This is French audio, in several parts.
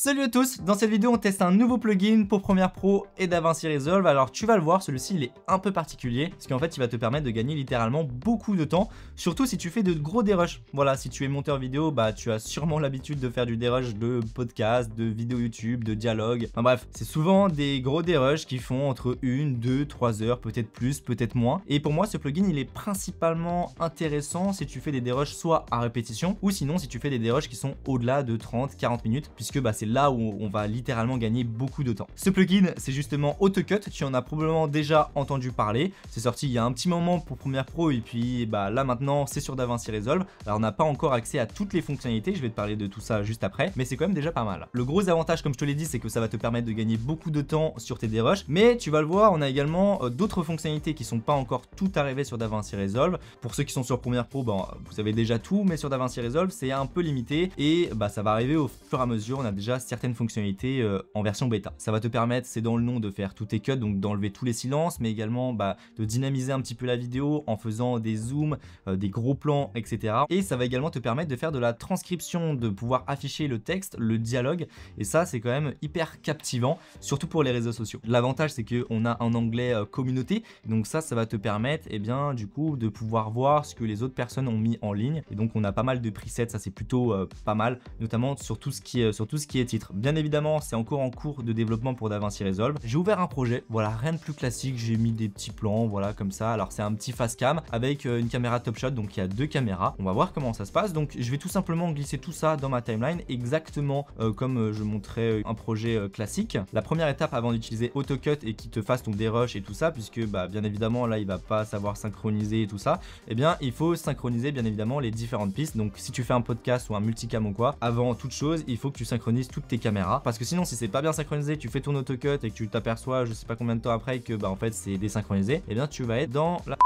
Salut à tous, dans cette vidéo on teste un nouveau plugin pour Premiere Pro et DaVinci Resolve. Alors tu vas le voir, celui-ci il est un peu particulier, parce qu'en fait il va te permettre de gagner littéralement beaucoup de temps, surtout si tu fais de gros dérushs. Voilà, si tu es monteur vidéo, bah tu as sûrement l'habitude de faire du dérush de podcast, de vidéo YouTube, de dialogue. Enfin bref, c'est souvent des gros dérushs qui font entre 1, 2, 3 heures, peut-être plus, peut-être moins. Et pour moi ce plugin il est principalement intéressant si tu fais des dérushs soit à répétition, ou sinon si tu fais des dérushs qui sont au-delà de 30-40 minutes, puisque bah c'est là où on va littéralement gagner beaucoup de temps. Ce plugin, c'est justement AutoCut, tu en as probablement déjà entendu parler. C'est sorti il y a un petit moment pour Premiere Pro et puis bah, là maintenant c'est sur DaVinci Resolve. Alors on n'a pas encore accès à toutes les fonctionnalités, je vais te parler de tout ça juste après, mais c'est quand même déjà pas mal. Le gros avantage comme je te l'ai dit, c'est que ça va te permettre de gagner beaucoup de temps sur tes dérushs, mais tu vas le voir, on a également euh, d'autres fonctionnalités qui sont pas encore toutes arrivées sur DaVinci Resolve. Pour ceux qui sont sur Premiere Pro, vous avez déjà tout, mais sur DaVinci Resolve c'est un peu limité et bah, ça va arriver au fur et à mesure, on a déjà certaines fonctionnalités euh, en version bêta. Ça va te permettre, c'est dans le nom, de faire tous tes cuts, donc d'enlever tous les silences, mais également bah, de dynamiser un petit peu la vidéo en faisant des zooms, euh, des gros plans, etc. Et ça va également te permettre de faire de la transcription, de pouvoir afficher le texte, le dialogue, et ça c'est quand même hyper captivant, surtout pour les réseaux sociaux. L'avantage c'est qu'on a un anglais euh, communauté, donc ça, ça va te permettre, et eh bien, du coup, de pouvoir voir ce que les autres personnes ont mis en ligne, et donc on a pas mal de presets, ça c'est plutôt pas mal, notamment sur tout ce qui sur tout ce qui est Bien évidemment, c'est encore en cours de développement pour DaVinci Resolve. J'ai ouvert un projet, voilà, rien de plus classique, j'ai mis des petits plans, voilà, comme ça. Alors c'est un petit face cam avec euh, une caméra top shot, donc il y a deux caméras. On va voir comment ça se passe. Donc je vais tout simplement glisser tout ça dans ma timeline, exactement euh, comme euh, je montrais un projet classique. La première étape avant d'utiliser AutoCut et qu'il te fasse ton dérush et tout ça, puisque bah, bien évidemment là il va pas savoir synchroniser et tout ça, Et eh bien il faut synchroniser bien évidemment les différentes pistes. Donc si tu fais un podcast ou un multicam ou quoi, avant toute chose, il faut que tu synchronises tout tes caméras. Parce que sinon, si c'est pas bien synchronisé, tu fais ton autocut et que tu t'aperçois, je sais pas combien de temps après, que bah en fait c'est désynchronisé, et eh bien tu vas être dans la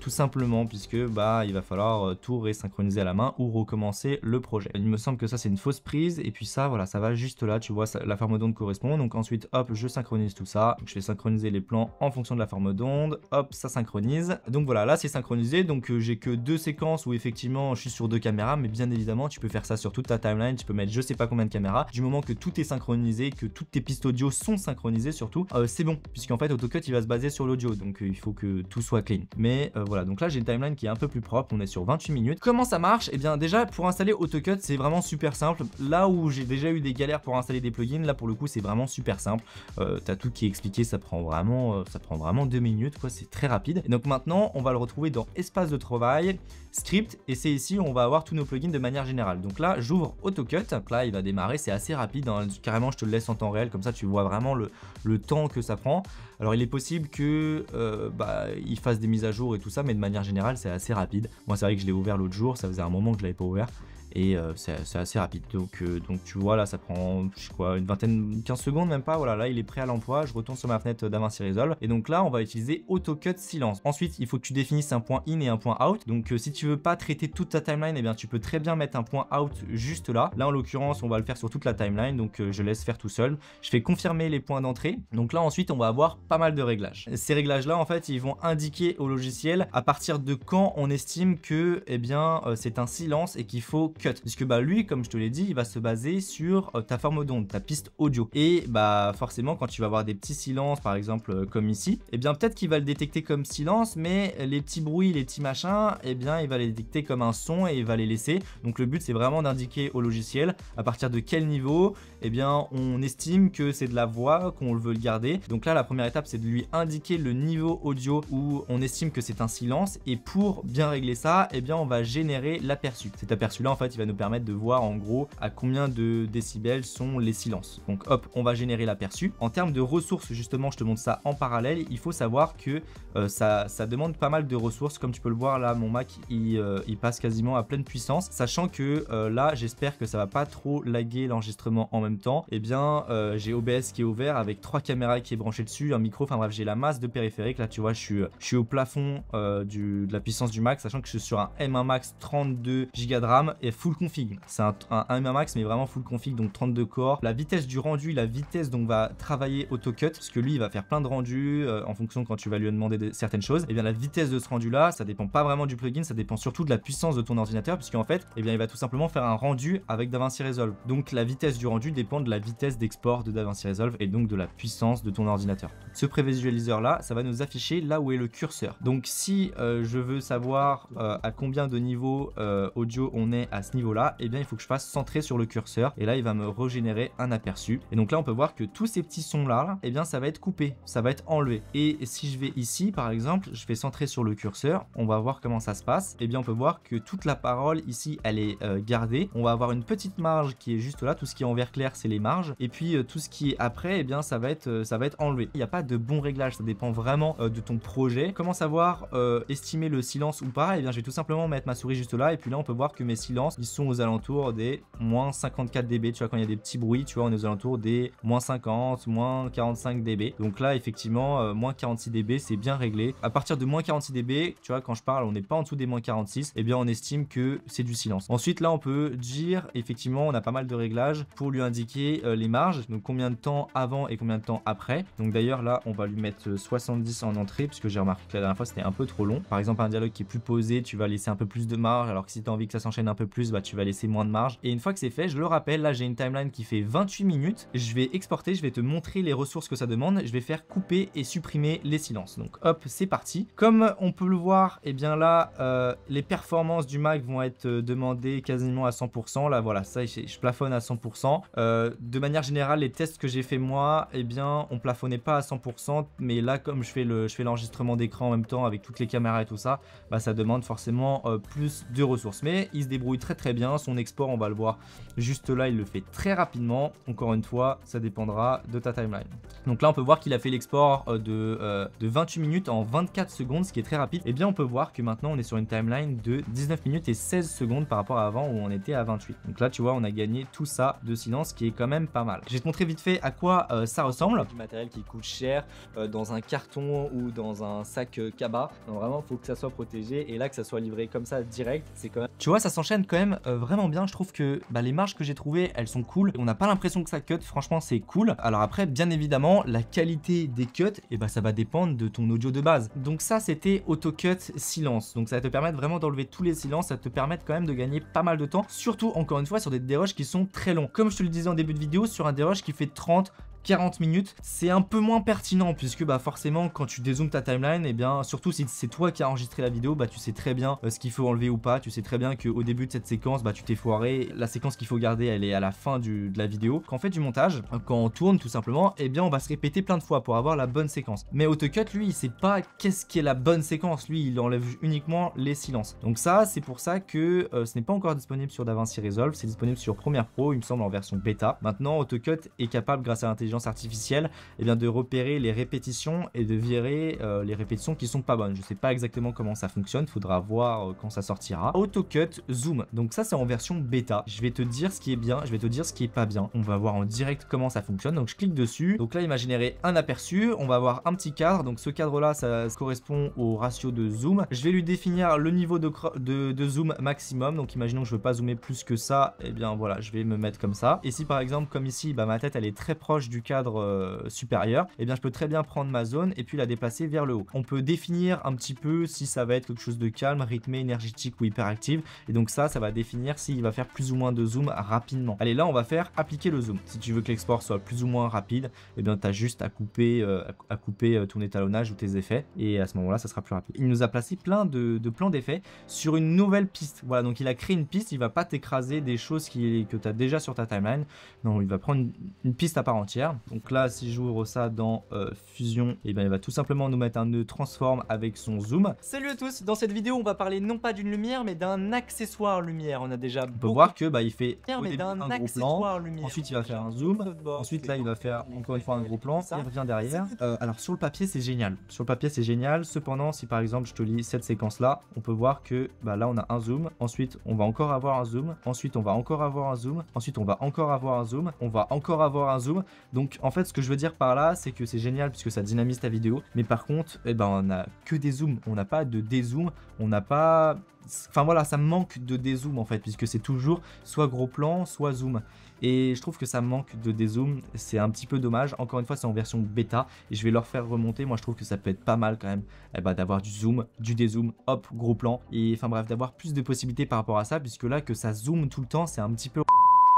tout simplement puisque bah il va falloir euh, tout resynchroniser à la main ou recommencer le projet. Il me semble que ça c'est une fausse prise et puis ça voilà ça va juste là tu vois la forme d'onde correspond donc ensuite hop je synchronise tout ça je vais synchroniser les plans en fonction de la forme d'onde hop ça synchronise donc voilà là c'est synchronisé donc euh, j'ai que deux séquences où effectivement je suis sur deux caméras mais bien évidemment tu peux faire ça sur toute ta timeline tu peux mettre je sais pas combien de caméras du moment que tout est synchronisé que toutes tes pistes audio sont synchronisées surtout euh, c'est bon puisqu'en fait AutoCut il va se baser sur l'audio donc il faut que tout soit clean mais euh, voilà, donc là j'ai une timeline qui est un peu plus propre, on est sur 28 minutes. Comment ça marche Et eh bien déjà pour installer AutoCut c'est vraiment super simple. Là où j'ai déjà eu des galères pour installer des plugins, là pour le coup c'est vraiment super simple. Euh, t'as tout qui est expliqué, ça prend vraiment, euh, ça prend vraiment deux minutes, quoi, c'est très rapide. Et donc maintenant on va le retrouver dans espace de travail, script, et c'est ici où on va avoir tous nos plugins de manière générale. Donc là j'ouvre AutoCut, là il va démarrer, c'est assez rapide, hein. carrément je te le laisse en temps réel, comme ça tu vois vraiment le, le temps que ça prend. Alors il est possible que bah, il fasse des mises à jour et tout ça, mais de manière générale, c'est assez rapide. Moi, c'est vrai que je l'ai ouvert l'autre jour, ça faisait un moment que je l'avais pas ouvert et euh, c'est assez rapide. Donc, euh, donc tu vois, là, ça prend je quoi, une vingtaine, 15 secondes, même pas. Voilà, là, il est prêt à l'emploi. Je retourne sur ma fenêtre d'Avinci Resolve. Et donc là, on va utiliser AutoCut Silence. Ensuite, il faut que tu définisses un point in et un point out. Donc, euh, si tu veux pas traiter toute ta timeline, et eh bien, tu peux très bien mettre un point out juste là. Là, en l'occurrence, on va le faire sur toute la timeline. Donc, je laisse faire tout seul. Je fais confirmer les points d'entrée. Donc là, ensuite, on va avoir pas mal de réglages. Ces réglages-là, en fait, ils vont indiquer au logiciel à partir de quand on estime que, et eh bien, c'est un silence et qu'il faut cut. Puisque bah lui, comme je te l'ai dit, il va se baser sur euh, ta forme d'onde, ta piste audio. Et bah forcément, quand tu vas avoir des petits silences, par exemple euh, comme ici, et eh bien peut-être qu'il va le détecter comme silence, mais les petits bruits, les petits machins, et eh bien il va les détecter comme un son et il va les laisser. Donc le but c'est vraiment d'indiquer au logiciel à partir de quel niveau, et eh bien on estime que c'est de la voix, qu'on veut le garder. Donc là, la première étape c'est de lui indiquer le niveau audio où on estime que c'est un silence. Et pour bien régler ça, et bien on va générer l'aperçu. Cet aperçu là en fait il va nous permettre de voir en gros à combien de décibels sont les silences. Donc hop, on va générer l'aperçu. En termes de ressources, justement, je te montre ça en parallèle. Il faut savoir que euh, ça, demande pas mal de ressources. Comme tu peux le voir là, mon Mac, il, euh, passe quasiment à pleine puissance. Sachant que euh, là, j'espère que ça va pas trop laguer l'enregistrement en même temps. et eh bien, j'ai OBS qui est ouvert avec trois caméras qui est branché dessus, un micro. Enfin bref, j'ai la masse de périphérique. Là, tu vois, je suis, je suis au plafond de la puissance du Mac, sachant que je suis sur un M1 Max 32 Go de RAM et full config. C'est un, un, mais vraiment full config, donc 32 corps. La vitesse du rendu, la vitesse dont va travailler AutoCut, parce que lui, il va faire plein de rendus euh, en fonction quand tu vas lui demander certaines choses. Et eh bien, la vitesse de ce rendu-là, ça dépend pas vraiment du plugin, ça dépend surtout de la puissance de ton ordinateur, puisqu'en fait, et eh bien, il va tout simplement faire un rendu avec DaVinci Resolve. Donc, la vitesse du rendu dépend de la vitesse d'export de DaVinci Resolve et donc de la puissance de ton ordinateur. Ce prévisualiseur-là, ça va nous afficher là où est le curseur. Donc, si euh, je veux savoir euh, à combien de niveau audio on est à niveau-là, et eh bien il faut que je fasse centrer sur le curseur et là il va me régénérer un aperçu. Et donc là on peut voir que tous ces petits sons là, et eh bien ça va être coupé, ça va être enlevé. Et si je vais ici par exemple, je vais centrer sur le curseur, on va voir comment ça se passe. Et eh bien on peut voir que toute la parole ici elle est euh, gardée. On va avoir une petite marge qui est juste là, tout ce qui est en vert clair c'est les marges. Et puis euh, tout ce qui est après, et eh bien ça va être, euh, ça va être enlevé. Il n'y a pas de bon réglage, ça dépend vraiment de ton projet. Comment savoir estimer le silence ou pas Et bien je vais tout simplement mettre ma souris juste là et puis là on peut voir que mes silences ils sont aux alentours des moins 54 dB. Tu vois, quand il y a des petits bruits, tu vois, on est aux alentours des moins 50, moins 45 dB. Donc là, effectivement, euh, moins 46 dB, c'est bien réglé. À partir de moins 46 dB, tu vois, quand je parle, on n'est pas en dessous des moins 46, et eh bien, on estime que c'est du silence. Ensuite, là, on peut dire, effectivement, on a pas mal de réglages pour lui indiquer euh, les marges, donc combien de temps avant et combien de temps après. Donc d'ailleurs, là, on va lui mettre 70 euh, en entrée, puisque j'ai remarqué que la dernière fois, c'était un peu trop long. Par exemple, un dialogue qui est plus posé, tu vas laisser un peu plus de marge, alors que si tu as envie que ça s'enchaîne un peu plus, bah, tu vas laisser moins de marge. Et une fois que c'est fait, je le rappelle, là j'ai une timeline qui fait 28 minutes. Je vais exporter, je vais te montrer les ressources que ça demande. Je vais faire couper et supprimer les silences. Donc hop, c'est parti. Comme on peut le voir, et eh bien là, euh, les performances du Mac vont être euh, demandées quasiment à 100%. Là voilà, ça je, plafonne à 100%. Euh, de manière générale, les tests que j'ai fait moi, et eh bien on plafonnait pas à 100%. Mais là, comme je fais le, je fais l'enregistrement d'écran en même temps avec toutes les caméras et tout ça, bah ça demande forcément plus de ressources. Mais il se débrouille très bien. Son export, on va le voir juste là, il le fait très rapidement. Encore une fois, ça dépendra de ta timeline. Donc là, on peut voir qu'il a fait l'export euh, de, euh, de 28 minutes en 24 secondes, ce qui est très rapide. Et eh bien, on peut voir que maintenant, on est sur une timeline de 19 minutes et 16 secondes par rapport à avant où on était à 28. Donc là, tu vois, on a gagné tout ça de silence, qui est quand même pas mal. j'ai montré te vite fait à quoi euh, ça ressemble. Du matériel qui coûte cher dans un carton ou dans un sac cabas. vraiment, faut que ça soit protégé et là, que ça soit livré comme ça direct, c'est quand même... Tu vois, ça s'enchaîne quand euh, vraiment bien. Je trouve que bah, les marges que j'ai trouvées, elles sont cool. On n'a pas l'impression que ça cut. Franchement, c'est cool. Alors après, bien évidemment, la qualité des cuts, et eh bah, ça va dépendre de ton audio de base. Donc ça, c'était auto-cut silence. Donc ça va te permettre vraiment d'enlever tous les silences. Ça te permet quand même de gagner pas mal de temps. Surtout, encore une fois, sur des déroches qui sont très longs. Comme je te le disais en début de vidéo, sur un déroche qui fait 30 40 minutes, c'est un peu moins pertinent puisque bah forcément quand tu dézoomes ta timeline et eh bien surtout si c'est toi qui as enregistré la vidéo bah tu sais très bien euh, ce qu'il faut enlever ou pas, tu sais très bien qu'au début de cette séquence bah tu t'es foiré, la séquence qu'il faut garder elle est à la fin de la vidéo, quand on fait du montage, quand on tourne tout simplement, et eh bien on va se répéter plein de fois pour avoir la bonne séquence. Mais AutoCut lui il sait pas qu'est-ce qui est la bonne séquence, lui il enlève uniquement les silences. Donc ça c'est pour ça que euh, ce n'est pas encore disponible sur DaVinci Resolve, c'est disponible sur Premiere Pro il me semble en version bêta. Maintenant AutoCut est capable grâce à l'intelligence artificielle, et eh bien de repérer les répétitions et de virer euh, les répétitions qui sont pas bonnes. Je sais pas exactement comment ça fonctionne, faudra voir euh, quand ça sortira. AutoCut Zoom. Donc ça c'est en version bêta. Je vais te dire ce qui est bien, je vais te dire ce qui est pas bien. On va voir en direct comment ça fonctionne. Donc je clique dessus. Donc là il m'a généré un aperçu. On va avoir un petit cadre. Donc ce cadre là ça correspond au ratio de zoom. Je vais lui définir le niveau de, de, de zoom maximum. Donc imaginons que je veux pas zoomer plus que ça. Et eh bien voilà, je vais me mettre comme ça. Et si par exemple comme ici bah, ma tête elle est très proche du cadre euh, supérieur, et eh bien je peux très bien prendre ma zone et puis la déplacer vers le haut. On peut définir un petit peu si ça va être quelque chose de calme, rythmé, énergétique ou hyperactif, Et donc ça, ça va définir s'il va faire plus ou moins de zoom rapidement. Allez, là, on va faire appliquer le zoom. Si tu veux que l'export soit plus ou moins rapide, et eh bien tu as juste à couper, euh, à couper euh, ton étalonnage ou tes effets. Et à ce moment-là, ça sera plus rapide. Il nous a placé plein de, plans d'effets sur une nouvelle piste. Voilà, donc il a créé une piste, il va pas t'écraser des choses que tu as déjà sur ta timeline. Non, il va prendre une piste à part entière donc là, si j'ouvre ça dans euh, Fusion, et eh ben il va tout simplement nous mettre un nœud transform avec son zoom. Salut à tous, dans cette vidéo, on va parler non pas d'une lumière, mais d'un accessoire lumière. On a déjà On peut voir que bah, il fait un, ensuite il va faire un zoom, ensuite là il va faire encore une fois un gros plan, il revient derrière. Euh, alors sur le papier, c'est génial. Sur le papier, c'est génial. Cependant, si par exemple je te lis cette séquence là, on peut voir que bah, là on a un zoom, ensuite on va encore avoir un zoom, ensuite on va encore avoir un zoom, ensuite on va encore avoir un zoom, on va encore avoir un zoom. Donc en fait, ce que je veux dire par là, c'est que c'est génial puisque ça dynamise ta vidéo. Mais par contre, eh ben, on n'a que des zooms. On n'a pas de dézoom. On n'a pas... Enfin voilà, ça manque de dézoom en fait, puisque c'est toujours soit gros plan, soit zoom. Et je trouve que ça manque de dézoom, c'est un petit peu dommage. Encore une fois, c'est en version bêta et je vais leur faire remonter. Moi, je trouve que ça peut être pas mal quand même eh ben, d'avoir du zoom, du dézoom, hop, gros plan. Et enfin bref, d'avoir plus de possibilités par rapport à ça, puisque là, que ça zoome tout le temps, c'est un petit peu...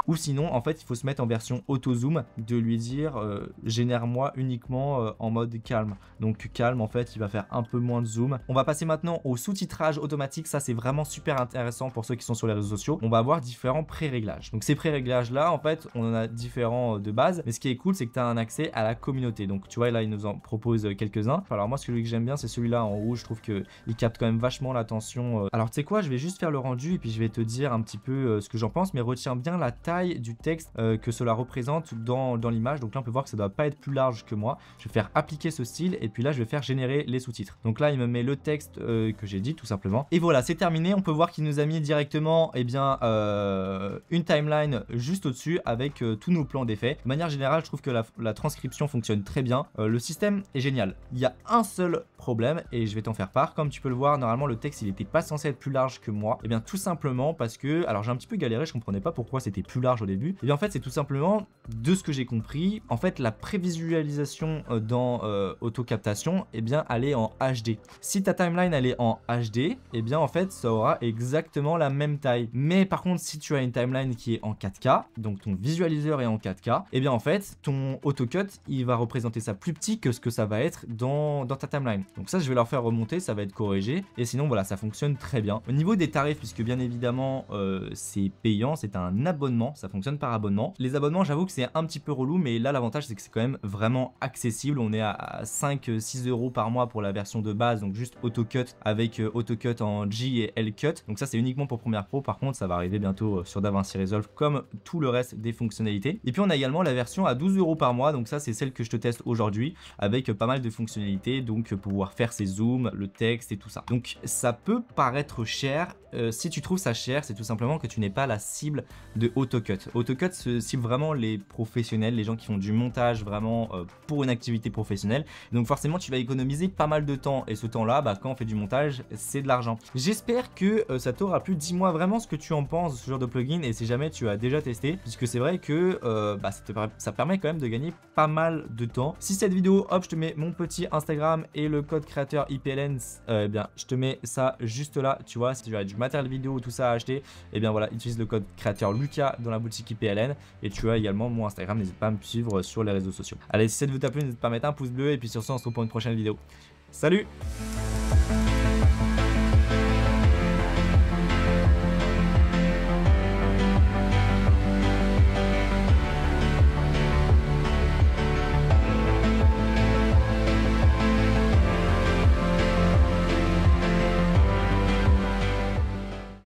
Ou sinon, en fait, il faut se mettre en version auto-zoom, de lui dire euh, génère-moi uniquement euh, en mode calme. Donc calme, en fait, il va faire un peu moins de zoom. On va passer maintenant au sous-titrage automatique. Ça, c'est vraiment super intéressant pour ceux qui sont sur les réseaux sociaux. On va avoir différents pré-réglages. Donc ces pré-réglages-là, en fait, on en a différents euh, de base. Mais ce qui est cool, c'est que tu as un accès à la communauté. Donc tu vois, là, il nous en propose quelques-uns. Alors moi, celui que j'aime bien, c'est celui-là en rouge. Je trouve qu'il capte quand même vachement l'attention. Alors tu sais quoi, je vais juste faire le rendu et puis je vais te dire un petit peu ce que j'en pense. Mais retiens bien la taille du texte euh, que cela représente dans, l'image. Donc là, on peut voir que ça doit pas être plus large que moi. Je vais faire appliquer ce style et puis là, je vais faire générer les sous-titres. Donc là, il me met le texte euh, que j'ai dit tout simplement. Et voilà, c'est terminé. On peut voir qu'il nous a mis directement et eh bien, euh, une timeline juste au-dessus avec tous nos plans d'effet, De manière générale, je trouve que la, transcription fonctionne très bien. le système est génial. Il y a un seul problème et je vais t'en faire part. Comme tu peux le voir, normalement, le texte, il était pas censé être plus large que moi. Et eh bien, tout simplement parce que... Alors, j'ai un petit peu galéré, je comprenais pas pourquoi c'était plus large au début, et bien en fait c'est tout simplement, de ce que j'ai compris, en fait la prévisualisation euh, dans auto euh, autocaptation, et eh bien elle est en HD. Si ta timeline elle est en HD, et eh bien en fait ça aura exactement la même taille. Mais par contre si tu as une timeline qui est en 4K, donc ton visualiseur est en 4K, et eh bien en fait ton autocut il va représenter ça plus petit que ce que ça va être dans, ta timeline. Donc ça je vais leur faire remonter, ça va être corrigé, et sinon voilà ça fonctionne très bien. Au niveau des tarifs, puisque bien évidemment euh, c'est payant, c'est un abonnement, ça fonctionne par abonnement. Les abonnements, j'avoue que c'est un petit peu relou, mais là, l'avantage, c'est que c'est quand même vraiment accessible. On est à 5-6 euh, euros par mois pour la version de base, donc juste AutoCut avec euh, AutoCut en G et L-Cut. Donc ça, c'est uniquement pour Premiere Pro. Par contre, ça va arriver bientôt euh, sur DaVinci Resolve, comme tout le reste des fonctionnalités. Et puis, on a également la version à 12 euros par mois, donc ça, c'est celle que je te teste aujourd'hui, avec pas mal de fonctionnalités, donc pouvoir faire ses zooms, le texte et tout ça. Donc, ça peut paraître cher, euh, si tu trouves ça cher, c'est tout simplement que tu n'es pas la cible de AutoCut. AutoCut cible vraiment les professionnels, les gens qui font du montage vraiment euh, pour une activité professionnelle. Donc forcément, tu vas économiser pas mal de temps. Et ce temps-là, bah, quand on fait du montage, c'est de l'argent. J'espère que euh, ça t'aura plu. Dis-moi vraiment ce que tu en penses, ce genre de plugin, et si jamais tu as déjà testé, puisque c'est vrai que bah, ça, te, permet quand même de gagner pas mal de temps. Si cette vidéo, hop, je te mets mon petit Instagram et le code créateur IPLN, eh bien, je te mets ça juste là, tu vois, si tu as du matériel vidéo, tout ça à acheter, et eh bien voilà, utilise le code créateur Lucas dans la boutique IPLN. Et tu as également mon Instagram, n'hésite pas à me suivre sur les réseaux sociaux. Allez, si de vous t'a plu, n'hésite pas à mettre un pouce bleu. Et puis sur ce, on se retrouve pour une prochaine vidéo. Salut